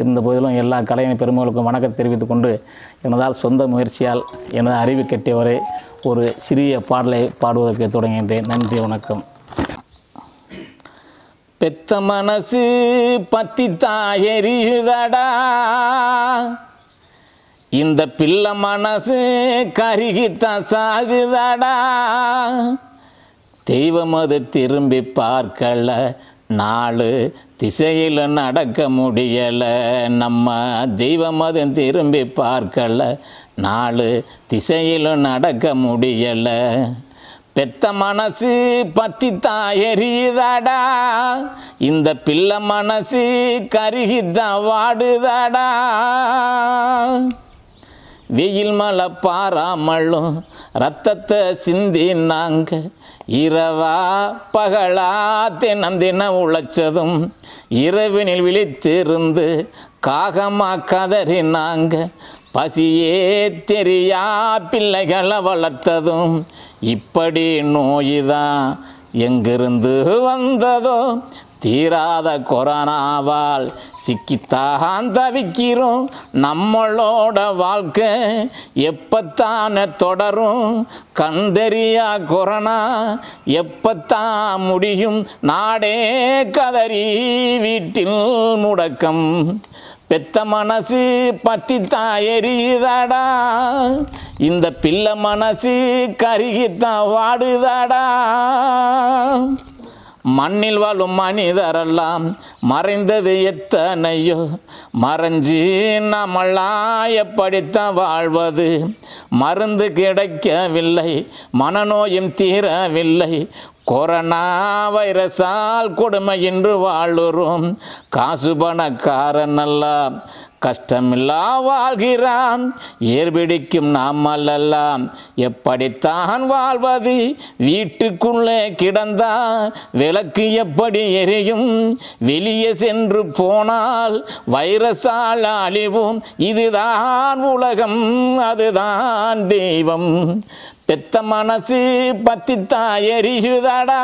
இருந்த போதிலும் எல்லா கலைஞர் பெருமகளுக்கும் வணக்கம் தெரிவித்து கொண்டு எனதால் சொந்த முயற்சியால் எனது அறிவு கட்டியவரை ஒரு சிறிய பாடலை பாடுவதற்கு தொடங்குகின்றேன் நன்றி வணக்கம் பெத்த மனசு பத்தி எரியுதடா இந்த பிள்ளை மனசு கருகித்தான் சாகுதடா தெய்வம் அது திரும்பி பார்க்கல நாலு திசையில் நடக்க முடியலை நம்ம தெய்வம் அது திரும்பி பார்க்கல நாலு திசையில் நடக்க முடியலை பெத்த மனசு பத்தி எரியுதாடா இந்த பிள்ளை மனசு கருகித்தான் வாடுதாடா வெயில் மலை பாராமலும் ரத்தத்தை சிந்தி நாங்க இரவா பகலா தினம் தினம் உழைச்சதும் இரவினில் விழித்திருந்து காகமாக கதறினாங்க பசியே தெரியா பிள்ளைகளை வளர்த்ததும் இப்படி நோய்தான் எங்கிருந்து வந்ததோ தீராத கொரோனாவால் சிக்கித்தான் தவிக்கிறோம் நம்மளோட வாழ்க்கை எப்பத்தான தொடரும் கந்தரியா கொரோனா எப்பத்தான் முடியும் நாடே கதறி வீட்டில் முடக்கம் பெத்த மனசு பத்தி எரியுதாடா இந்த பிள்ளை மனசு கருகித்தான் வாடுதாடா மண்ணில் வாழும் மனிதரெல்லாம் மறைந்தது எத்தனையோ மறைஞ்சி நம்மளாய் எப்படித்தான் வாழ்வது மருந்து கிடைக்கவில்லை மனநோயும் தீரவில்லை கொரோனா வைரஸால் கொடுமை என்று வாழ்வுறோம் காசு பணக்காரன் அல்ல கஷ்டமில்லா வாழ்கிறான் ஏர்பிடிக்கும் நாமல்லெல்லாம் எப்படித்தான் வாழ்வது வீட்டுக்குள்ளே கிடந்தா விளக்கு எப்படி எரியும் வெளியே சென்று போனால் வைரசால் அழிவும் இதுதான் உலகம் அதுதான் தெய்வம் பெத்த மனசு பத்தித்தான் எரியுதடா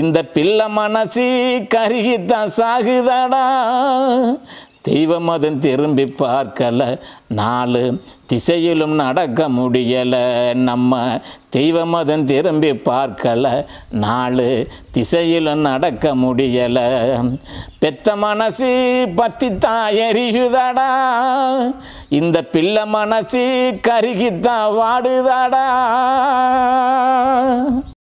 இந்த பிள்ளை மனசு கருகித்தான் சாகுதடா தெய்வம் அதன் திரும்பி பார்க்கல நாலு திசையிலும் நடக்க முடியலை நம்ம தெய்வம் அதன் திரும்பி பார்க்கல நாலு திசையிலும் நடக்க முடியலை பெத்த மனசு தான் எரியுதாடா இந்த பிள்ளை மனசு கருகித்தான் வாடுதாடா